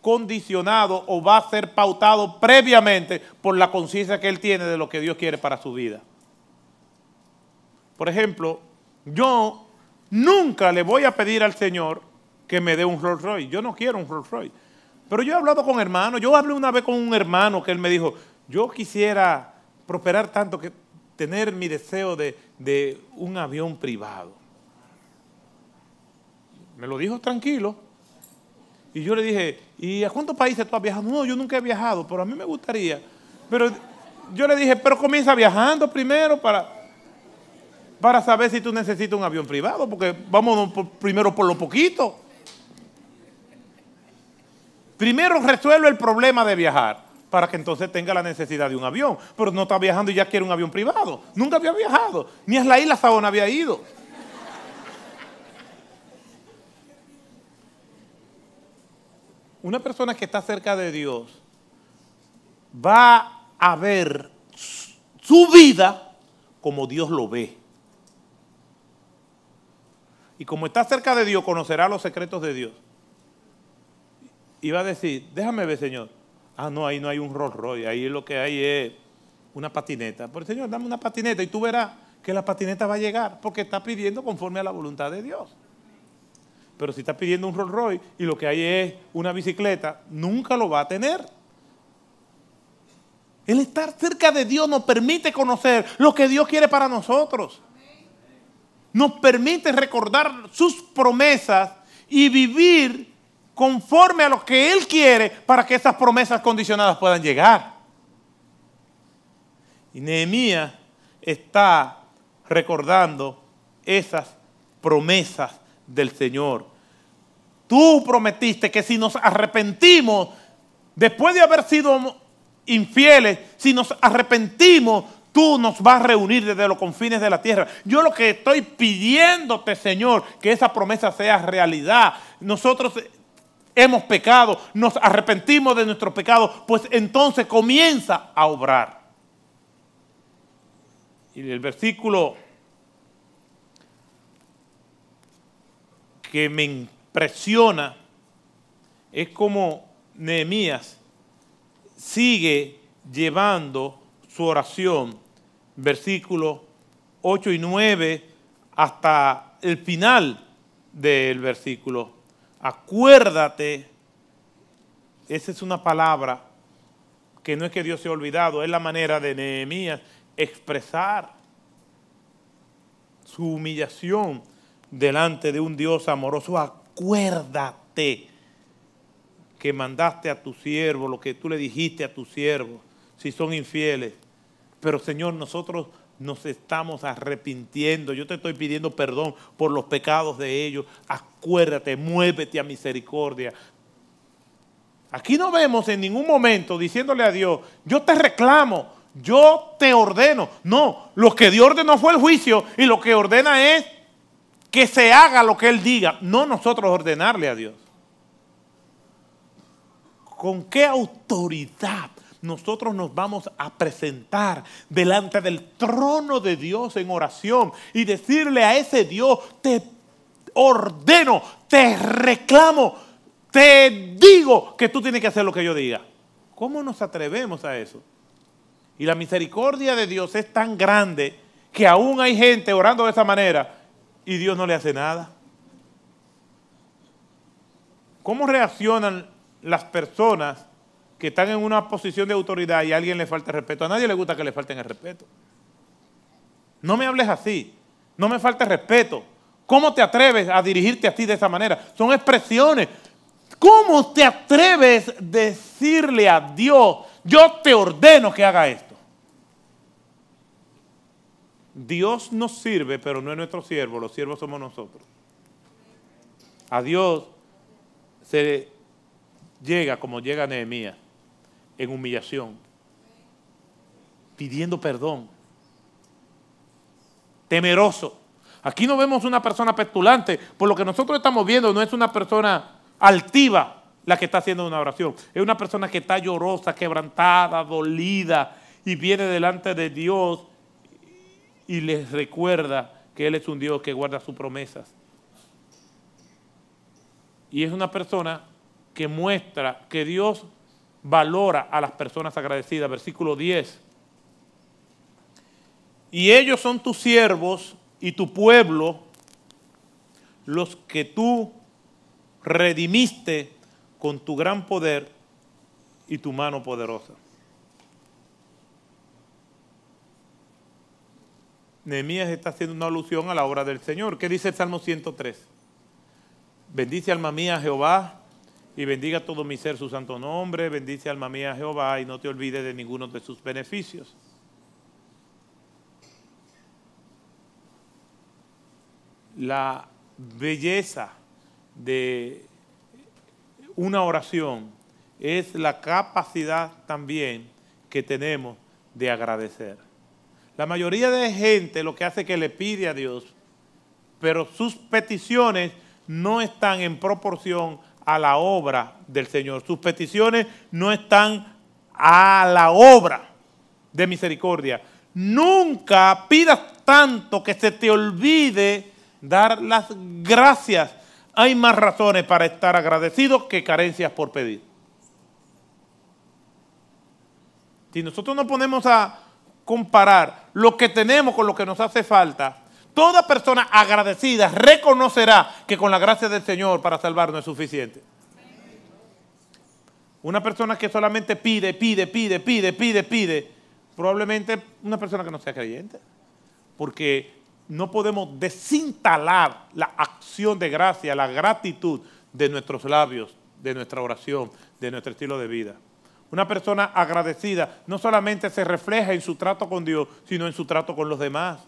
condicionado o va a ser pautado previamente por la conciencia que él tiene de lo que Dios quiere para su vida. Por ejemplo, yo nunca le voy a pedir al Señor que me dé un Rolls Royce. Yo no quiero un Rolls Royce. Pero yo he hablado con hermanos, yo hablé una vez con un hermano que él me dijo, yo quisiera prosperar tanto que tener mi deseo de, un avión privado. Me lo dijo tranquilo. Y yo le dije, ¿y a cuántos países tú has viajado? No, yo nunca he viajado, pero a mí me gustaría. Pero yo le dije, pero comienza viajando primero para, para saber si tú necesitas un avión privado, porque vamos primero por lo poquito. Primero resuelve el problema de viajar para que entonces tenga la necesidad de un avión. Pero no está viajando y ya quiere un avión privado. Nunca había viajado. Ni a la isla Sabón había ido. Una persona que está cerca de Dios va a ver su vida como Dios lo ve. Y como está cerca de Dios, conocerá los secretos de Dios. Y va a decir, déjame ver, Señor, Ah, no, ahí no hay un Rolls Royce, ahí lo que hay es una patineta. el Señor, dame una patineta y tú verás que la patineta va a llegar porque está pidiendo conforme a la voluntad de Dios. Pero si está pidiendo un Rolls Royce y lo que hay es una bicicleta, nunca lo va a tener. El estar cerca de Dios nos permite conocer lo que Dios quiere para nosotros. Nos permite recordar sus promesas y vivir conforme a lo que Él quiere para que esas promesas condicionadas puedan llegar. Y Nehemías está recordando esas promesas del Señor. Tú prometiste que si nos arrepentimos, después de haber sido infieles, si nos arrepentimos, tú nos vas a reunir desde los confines de la tierra. Yo lo que estoy pidiéndote, Señor, que esa promesa sea realidad. Nosotros hemos pecado, nos arrepentimos de nuestro pecado, pues entonces comienza a obrar. Y el versículo que me impresiona es como Nehemías sigue llevando su oración, Versículos 8 y 9 hasta el final del versículo acuérdate, esa es una palabra que no es que Dios se ha olvidado, es la manera de Nehemías expresar su humillación delante de un Dios amoroso. Acuérdate que mandaste a tu siervo, lo que tú le dijiste a tu siervo, si son infieles. Pero Señor, nosotros nos estamos arrepintiendo. Yo te estoy pidiendo perdón por los pecados de ellos. Acuérdate, muévete a misericordia. Aquí no vemos en ningún momento diciéndole a Dios, yo te reclamo, yo te ordeno. No, lo que Dios ordenó fue el juicio y lo que ordena es que se haga lo que Él diga, no nosotros ordenarle a Dios. ¿Con qué autoridad nosotros nos vamos a presentar delante del trono de Dios en oración y decirle a ese Dios, te ordeno, te reclamo, te digo que tú tienes que hacer lo que yo diga. ¿Cómo nos atrevemos a eso? Y la misericordia de Dios es tan grande que aún hay gente orando de esa manera y Dios no le hace nada. ¿Cómo reaccionan las personas que están en una posición de autoridad y a alguien le falta respeto. A nadie le gusta que le falten el respeto. No me hables así. No me falta respeto. ¿Cómo te atreves a dirigirte a ti de esa manera? Son expresiones. ¿Cómo te atreves a decirle a Dios, yo te ordeno que haga esto? Dios nos sirve, pero no es nuestro siervo, los siervos somos nosotros. A Dios se llega como llega Nehemías en humillación, pidiendo perdón, temeroso. Aquí no vemos una persona petulante, por lo que nosotros estamos viendo no es una persona altiva la que está haciendo una oración, es una persona que está llorosa, quebrantada, dolida y viene delante de Dios y les recuerda que Él es un Dios que guarda sus promesas. Y es una persona que muestra que Dios valora a las personas agradecidas. Versículo 10. Y ellos son tus siervos y tu pueblo, los que tú redimiste con tu gran poder y tu mano poderosa. Nehemías está haciendo una alusión a la obra del Señor. ¿Qué dice el Salmo 103? Bendice alma mía Jehová y bendiga todo mi ser su santo nombre, bendice alma mía Jehová y no te olvides de ninguno de sus beneficios. La belleza de una oración es la capacidad también que tenemos de agradecer. La mayoría de gente lo que hace es que le pide a Dios, pero sus peticiones no están en proporción a la obra del Señor. Sus peticiones no están a la obra de misericordia. Nunca pidas tanto que se te olvide dar las gracias. Hay más razones para estar agradecidos que carencias por pedir. Si nosotros no ponemos a comparar lo que tenemos con lo que nos hace falta, Toda persona agradecida reconocerá que con la gracia del Señor para salvarnos es suficiente. Una persona que solamente pide, pide, pide, pide, pide, pide, probablemente una persona que no sea creyente. Porque no podemos desintalar la acción de gracia, la gratitud de nuestros labios, de nuestra oración, de nuestro estilo de vida. Una persona agradecida no solamente se refleja en su trato con Dios, sino en su trato con los demás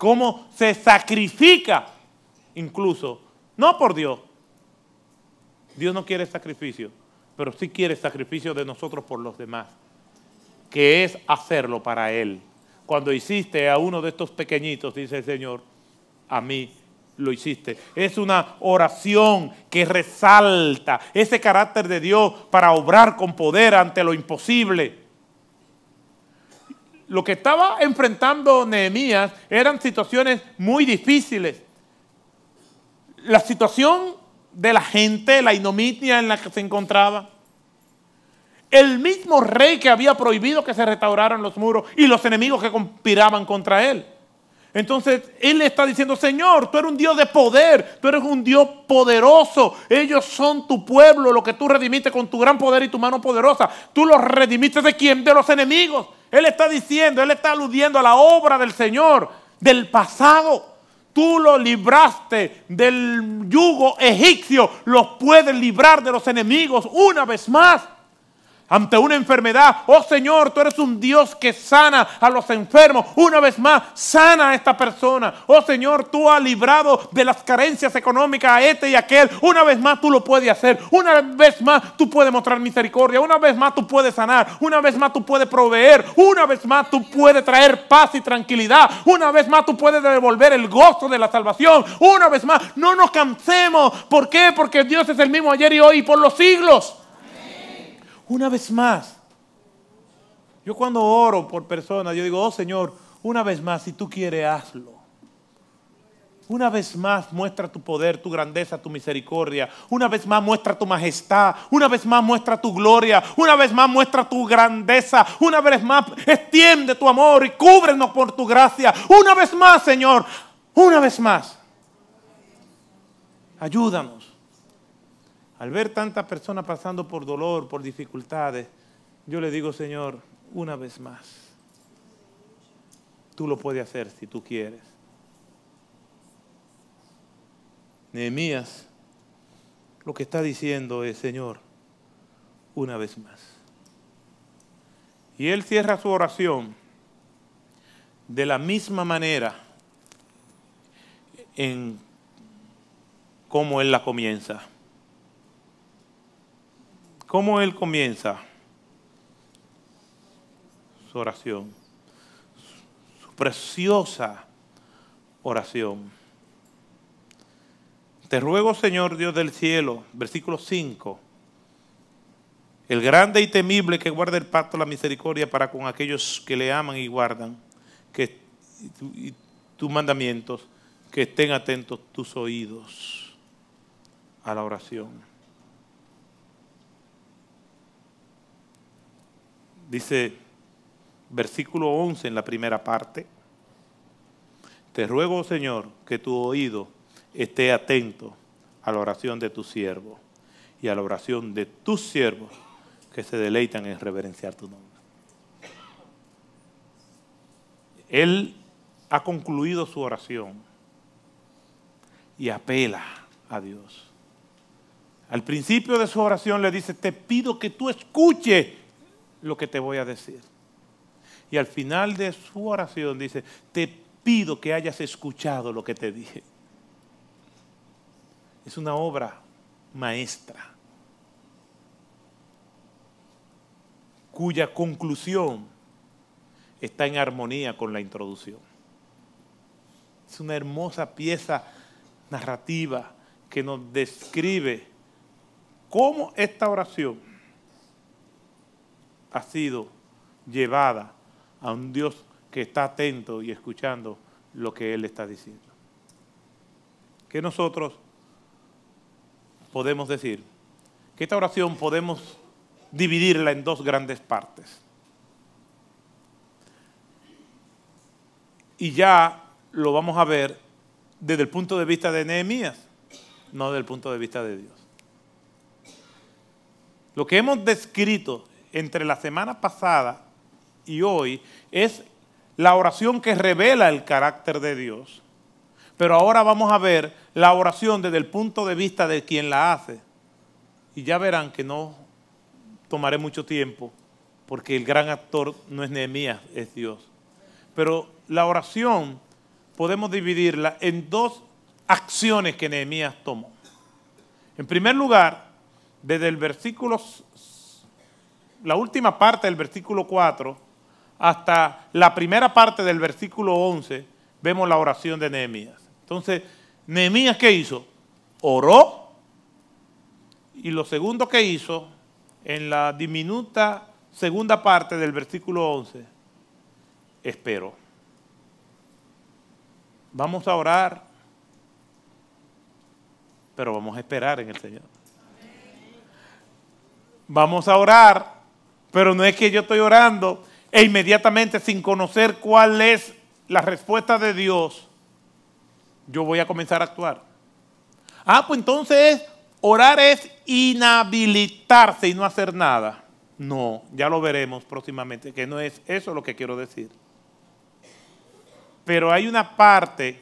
cómo se sacrifica incluso, no por Dios. Dios no quiere sacrificio, pero sí quiere sacrificio de nosotros por los demás, que es hacerlo para Él. Cuando hiciste a uno de estos pequeñitos, dice el Señor, a mí lo hiciste. Es una oración que resalta ese carácter de Dios para obrar con poder ante lo imposible lo que estaba enfrentando Nehemías eran situaciones muy difíciles. La situación de la gente, la inomitia en la que se encontraba. El mismo rey que había prohibido que se restauraran los muros y los enemigos que conspiraban contra él. Entonces él le está diciendo, Señor, tú eres un Dios de poder, tú eres un Dios poderoso, ellos son tu pueblo, lo que tú redimiste con tu gran poder y tu mano poderosa, tú los redimiste de quién? De los enemigos. Él está diciendo, él está aludiendo a la obra del Señor del pasado. Tú lo libraste del yugo egipcio, los puedes librar de los enemigos una vez más ante una enfermedad. Oh Señor, tú eres un Dios que sana a los enfermos. Una vez más, sana a esta persona. Oh Señor, tú has librado de las carencias económicas a este y a aquel. Una vez más, tú lo puedes hacer. Una vez más, tú puedes mostrar misericordia. Una vez más, tú puedes sanar. Una vez más, tú puedes proveer. Una vez más, tú puedes traer paz y tranquilidad. Una vez más, tú puedes devolver el gozo de la salvación. Una vez más, no nos cansemos. ¿Por qué? Porque Dios es el mismo ayer y hoy y por los siglos una vez más. Yo cuando oro por personas, yo digo, oh Señor, una vez más, si tú quieres, hazlo. Una vez más muestra tu poder, tu grandeza, tu misericordia. Una vez más muestra tu majestad. Una vez más muestra tu gloria. Una vez más muestra tu grandeza. Una vez más extiende tu amor y cúbrenos por tu gracia. Una vez más, Señor. Una vez más. Ayúdanos. Al ver tantas personas pasando por dolor, por dificultades, yo le digo, Señor, una vez más, tú lo puedes hacer si tú quieres. Nehemías lo que está diciendo es, Señor, una vez más. Y él cierra su oración de la misma manera en como él la comienza. ¿Cómo él comienza su oración? Su preciosa oración. Te ruego, Señor Dios del cielo, versículo 5, el grande y temible que guarda el pacto la misericordia para con aquellos que le aman y guardan tus mandamientos, que estén atentos tus oídos a la oración. Dice versículo 11 en la primera parte, te ruego Señor que tu oído esté atento a la oración de tu siervo y a la oración de tus siervos que se deleitan en reverenciar tu nombre. Él ha concluido su oración y apela a Dios. Al principio de su oración le dice, te pido que tú escuches lo que te voy a decir. Y al final de su oración dice, te pido que hayas escuchado lo que te dije. Es una obra maestra cuya conclusión está en armonía con la introducción. Es una hermosa pieza narrativa que nos describe cómo esta oración ha sido llevada a un Dios que está atento y escuchando lo que Él está diciendo. Que nosotros podemos decir? Que esta oración podemos dividirla en dos grandes partes. Y ya lo vamos a ver desde el punto de vista de Nehemías, no desde el punto de vista de Dios. Lo que hemos descrito entre la semana pasada y hoy es la oración que revela el carácter de Dios. Pero ahora vamos a ver la oración desde el punto de vista de quien la hace. Y ya verán que no tomaré mucho tiempo, porque el gran actor no es Nehemías, es Dios. Pero la oración podemos dividirla en dos acciones que Nehemías tomó. En primer lugar, desde el versículo la última parte del versículo 4 hasta la primera parte del versículo 11 vemos la oración de Nehemías. Entonces, Nehemías ¿qué hizo? Oró y lo segundo que hizo en la diminuta segunda parte del versículo 11, esperó. Vamos a orar, pero vamos a esperar en el Señor. Vamos a orar, pero no es que yo estoy orando e inmediatamente sin conocer cuál es la respuesta de Dios, yo voy a comenzar a actuar. Ah, pues entonces orar es inhabilitarse y no hacer nada. No, ya lo veremos próximamente, que no es eso lo que quiero decir. Pero hay una parte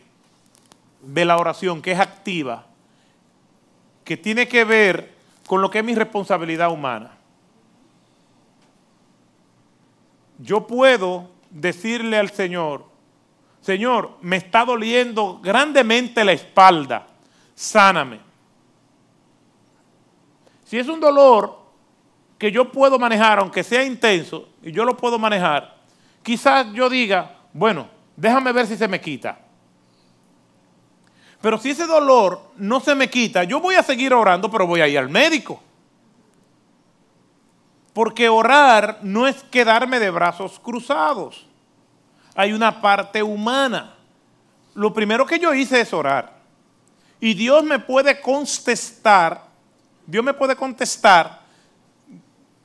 de la oración que es activa, que tiene que ver con lo que es mi responsabilidad humana. yo puedo decirle al Señor, Señor, me está doliendo grandemente la espalda, sáname. Si es un dolor que yo puedo manejar, aunque sea intenso, y yo lo puedo manejar, quizás yo diga, bueno, déjame ver si se me quita. Pero si ese dolor no se me quita, yo voy a seguir orando, pero voy a ir al médico. Porque orar no es quedarme de brazos cruzados. Hay una parte humana. Lo primero que yo hice es orar. Y Dios me puede contestar, Dios me puede contestar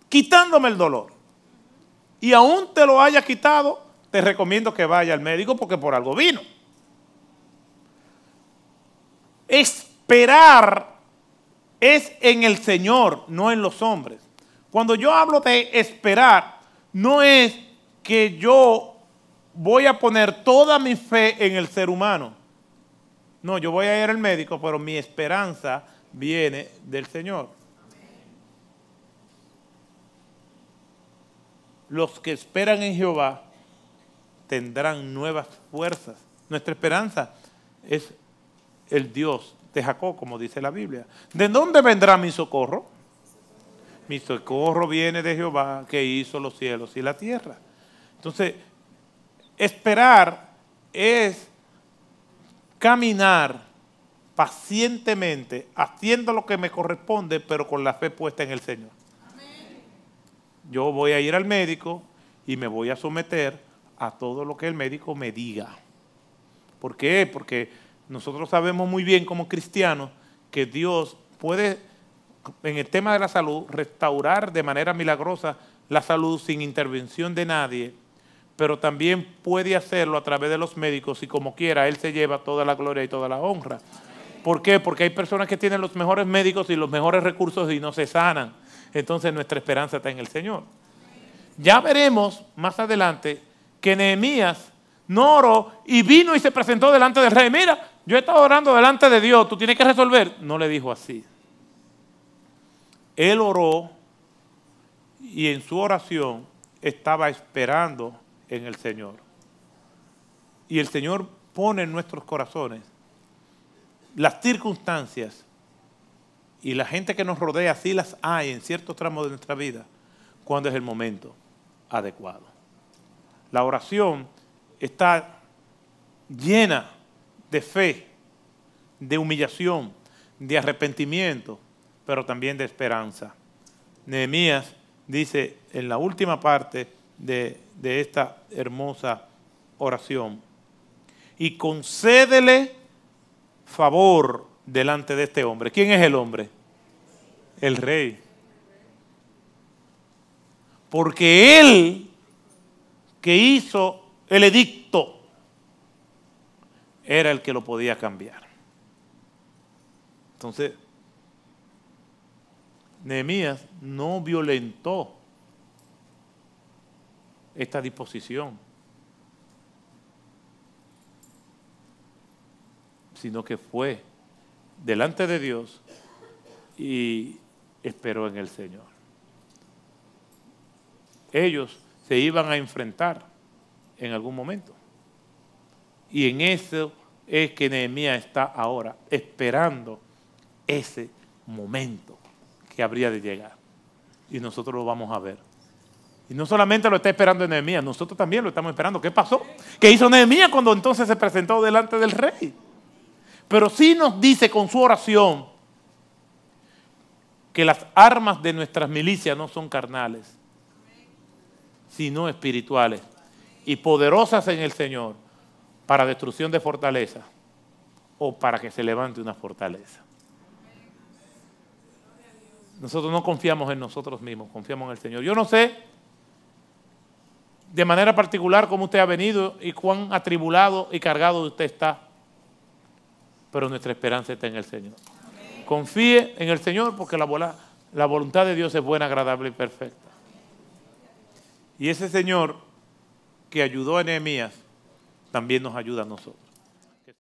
quitándome el dolor. Y aún te lo haya quitado, te recomiendo que vaya al médico porque por algo vino. Esperar es en el Señor, no en los hombres. Cuando yo hablo de esperar, no es que yo voy a poner toda mi fe en el ser humano. No, yo voy a ir al médico, pero mi esperanza viene del Señor. Los que esperan en Jehová tendrán nuevas fuerzas. Nuestra esperanza es el Dios de Jacob, como dice la Biblia. ¿De dónde vendrá mi socorro? mi socorro viene de Jehová que hizo los cielos y la tierra. Entonces, esperar es caminar pacientemente, haciendo lo que me corresponde, pero con la fe puesta en el Señor. Yo voy a ir al médico y me voy a someter a todo lo que el médico me diga. ¿Por qué? Porque nosotros sabemos muy bien como cristianos que Dios puede en el tema de la salud, restaurar de manera milagrosa la salud sin intervención de nadie, pero también puede hacerlo a través de los médicos y como quiera, Él se lleva toda la gloria y toda la honra. ¿Por qué? Porque hay personas que tienen los mejores médicos y los mejores recursos y no se sanan. Entonces nuestra esperanza está en el Señor. Ya veremos más adelante que Nehemías no oró y vino y se presentó delante del rey. Mira, yo he estado orando delante de Dios, tú tienes que resolver. No le dijo así. Él oró y en su oración estaba esperando en el Señor. Y el Señor pone en nuestros corazones las circunstancias y la gente que nos rodea, así las hay en ciertos tramos de nuestra vida, cuando es el momento adecuado. La oración está llena de fe, de humillación, de arrepentimiento pero también de esperanza. Nehemías dice en la última parte de, de esta hermosa oración, y concédele favor delante de este hombre. ¿Quién es el hombre? El rey. Porque él que hizo el edicto era el que lo podía cambiar. Entonces, Nehemías no violentó esta disposición, sino que fue delante de Dios y esperó en el Señor. Ellos se iban a enfrentar en algún momento. Y en eso es que Nehemías está ahora, esperando ese momento que habría de llegar. Y nosotros lo vamos a ver. Y no solamente lo está esperando Nehemías, nosotros también lo estamos esperando. ¿Qué pasó? ¿Qué hizo Nehemías cuando entonces se presentó delante del rey? Pero sí nos dice con su oración que las armas de nuestras milicias no son carnales, sino espirituales y poderosas en el Señor para destrucción de fortaleza o para que se levante una fortaleza. Nosotros no confiamos en nosotros mismos, confiamos en el Señor. Yo no sé de manera particular cómo usted ha venido y cuán atribulado y cargado usted está, pero nuestra esperanza está en el Señor. Confíe en el Señor porque la, la voluntad de Dios es buena, agradable y perfecta. Y ese Señor que ayudó a Nehemías también nos ayuda a nosotros.